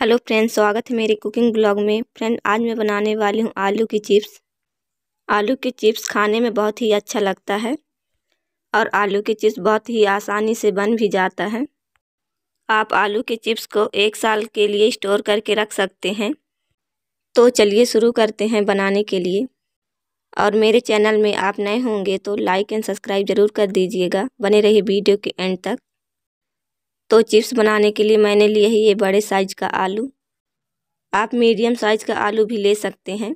hello friends स्वागत है मेरे कुकिंग ब्लॉग में फ्रेंड आज मैं बनाने वाली हूँ आलू की चिप्स आलू के चिप्स खाने में बहुत ही अच्छा लगता है और आलू के चिप्स बहुत ही आसानी से बन भी जाता है आप आलू के चिप्स को एक साल के लिए स्टोर करके रख सकते हैं तो चलिए शुरू करते हैं बनाने के लिए और मेरे चैनल में आप नए होंगे तो लाइक एंड सब्सक्राइब ज़रूर कर दीजिएगा बने रहिए वीडियो के एंड तक तो चिप्स बनाने के लिए मैंने लिए है ये बड़े साइज का आलू आप मीडियम साइज का आलू भी ले सकते हैं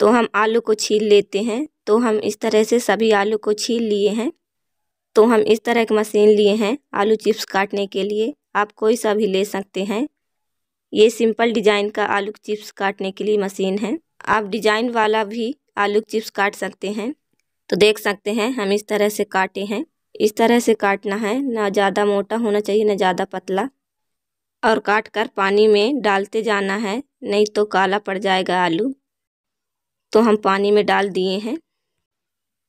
तो हम आलू को छील लेते हैं तो हम इस तरह से सभी आलू को छील लिए हैं तो हम इस तरह एक मशीन लिए हैं आलू चिप्स काटने के लिए आप कोई सा भी ले सकते हैं ये सिंपल डिजाइन का आलू चिप्स काटने के लिए मशीन है आप डिजाइन वाला भी आलू चिप्स काट सकते हैं तो देख सकते हैं हम इस तरह से काटे हैं इस तरह से काटना है ना ज़्यादा मोटा होना चाहिए ना ज़्यादा पतला और काट कर पानी में डालते जाना है नहीं तो काला पड़ जाएगा आलू तो हम पानी में डाल दिए हैं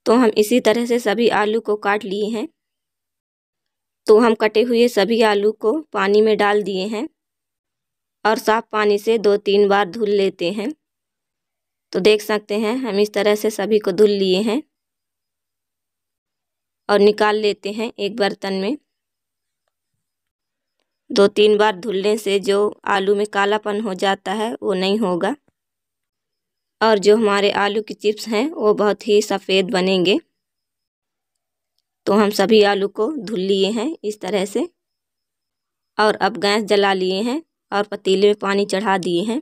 तो हम इसी तरह से सभी आलू को काट लिए हैं तो हम कटे हुए सभी आलू को पानी में डाल दिए हैं और साफ पानी से दो तीन बार धुल लेते हैं तो देख सकते हैं हम इस तरह से सभी को धुल लिए हैं और निकाल लेते हैं एक बर्तन में दो तीन बार धुलने से जो आलू में कालापन हो जाता है वो नहीं होगा और जो हमारे आलू की चिप्स हैं वो बहुत ही सफ़ेद बनेंगे तो हम सभी आलू को धुल लिए हैं इस तरह से और अब गैस जला लिए हैं और पतीले में पानी चढ़ा दिए हैं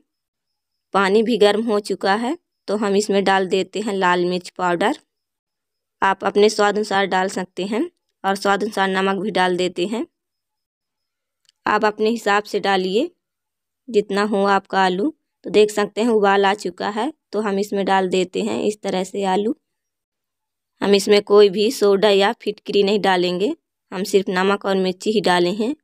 पानी भी गर्म हो चुका है तो हम इसमें डाल देते हैं लाल मिर्च पाउडर आप अपने स्वाद अनुसार डाल सकते हैं और स्वाद अनुसार नमक भी डाल देते हैं आप अपने हिसाब से डालिए जितना हो आपका आलू तो देख सकते हैं उबाल आ चुका है तो हम इसमें डाल देते हैं इस तरह से आलू हम इसमें कोई भी सोडा या फिटकरी नहीं डालेंगे हम सिर्फ नमक और मिर्ची ही डाले हैं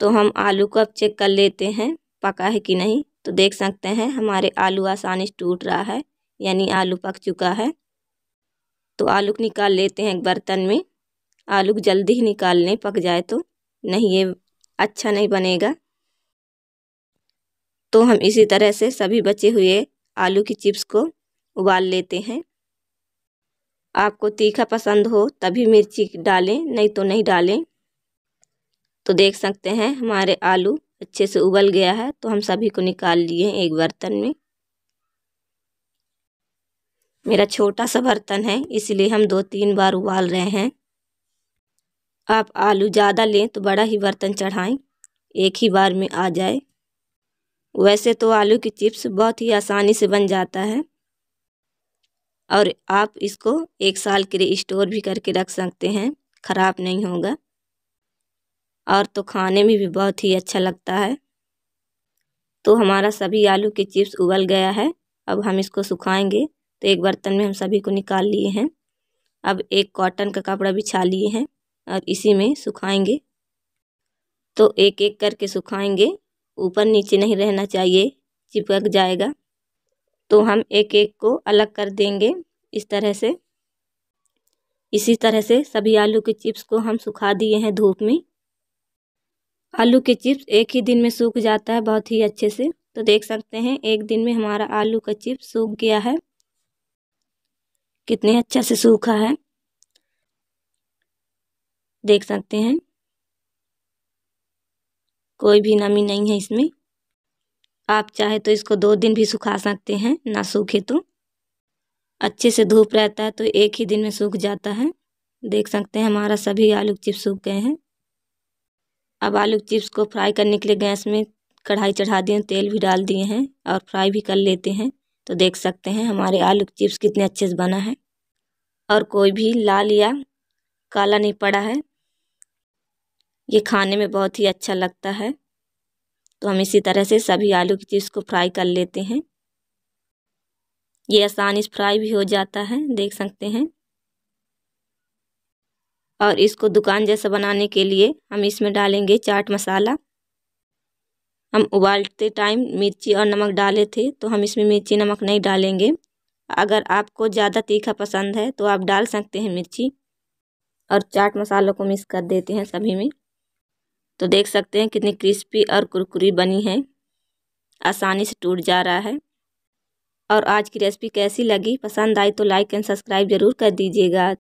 तो हम आलू को अब चेक कर लेते हैं पका है कि नहीं तो देख सकते हैं हमारे आलू आसानी से टूट रहा है यानी आलू पक चुका है तो आलू को निकाल लेते हैं एक बर्तन में आलू को जल्दी ही निकाल लें पक जाए तो नहीं ये अच्छा नहीं बनेगा तो हम इसी तरह से सभी बचे हुए आलू की चिप्स को उबाल लेते हैं आपको तीखा पसंद हो तभी मिर्ची डालें नहीं तो नहीं डालें तो देख सकते हैं हमारे आलू अच्छे से उबल गया है तो हम सभी को निकाल लिए एक बर्तन में मेरा छोटा सा बर्तन है इसलिए हम दो तीन बार उबाल रहे हैं आप आलू ज़्यादा लें तो बड़ा ही बर्तन चढ़ाएं एक ही बार में आ जाए वैसे तो आलू की चिप्स बहुत ही आसानी से बन जाता है और आप इसको एक साल के लिए स्टोर भी करके रख सकते हैं ख़राब नहीं होगा और तो खाने में भी बहुत ही अच्छा लगता है तो हमारा सभी आलू के चिप्स उबल गया है अब हम इसको सुखाएंगे तो एक बर्तन में हम सभी को निकाल लिए हैं अब एक कॉटन का कपड़ा बिछा लिए हैं और इसी में सुखाएंगे तो एक एक करके सुखाएंगे ऊपर नीचे नहीं रहना चाहिए चिपक जाएगा तो हम एक एक को अलग कर देंगे इस तरह से इसी तरह से सभी आलू के चिप्स को हम सुखा दिए हैं धूप में आलू के चिप्स एक ही दिन में सूख जाता है बहुत ही अच्छे से तो देख सकते हैं एक दिन में हमारा आलू का चिप्स सूख गया है कितने अच्छा से सूखा है देख सकते हैं कोई भी नमी नहीं है इसमें आप चाहे तो इसको दो दिन भी सुखा सकते हैं ना सूखे तो अच्छे से धूप रहता है तो एक ही दिन में सूख जाता है देख सकते हैं हमारा सभी आलू चिप्स सूख गए हैं अब आलू चिप्स को फ्राई करने के लिए गैस में कढ़ाई चढ़ा दिए तेल भी डाल दिए हैं और फ्राई भी कर लेते हैं तो देख सकते हैं हमारे आलू के चिप्स कितने अच्छे से बना है और कोई भी लाल या काला नहीं पड़ा है ये खाने में बहुत ही अच्छा लगता है तो हम इसी तरह से सभी आलू की चिप्स को फ्राई कर लेते हैं ये आसानी से फ्राई भी हो जाता है देख सकते हैं और इसको दुकान जैसा बनाने के लिए हम इसमें डालेंगे चाट मसाला हम उबालते टाइम मिर्ची और नमक डाले थे तो हम इसमें मिर्ची नमक नहीं डालेंगे अगर आपको ज़्यादा तीखा पसंद है तो आप डाल सकते हैं मिर्ची और चाट मसालों को मिक्स कर देते हैं सभी में तो देख सकते हैं कितनी क्रिस्पी और कुरकुरी बनी है आसानी से टूट जा रहा है और आज की रेसिपी कैसी लगी पसंद आई तो लाइक एंड सब्सक्राइब ज़रूर कर दीजिएगा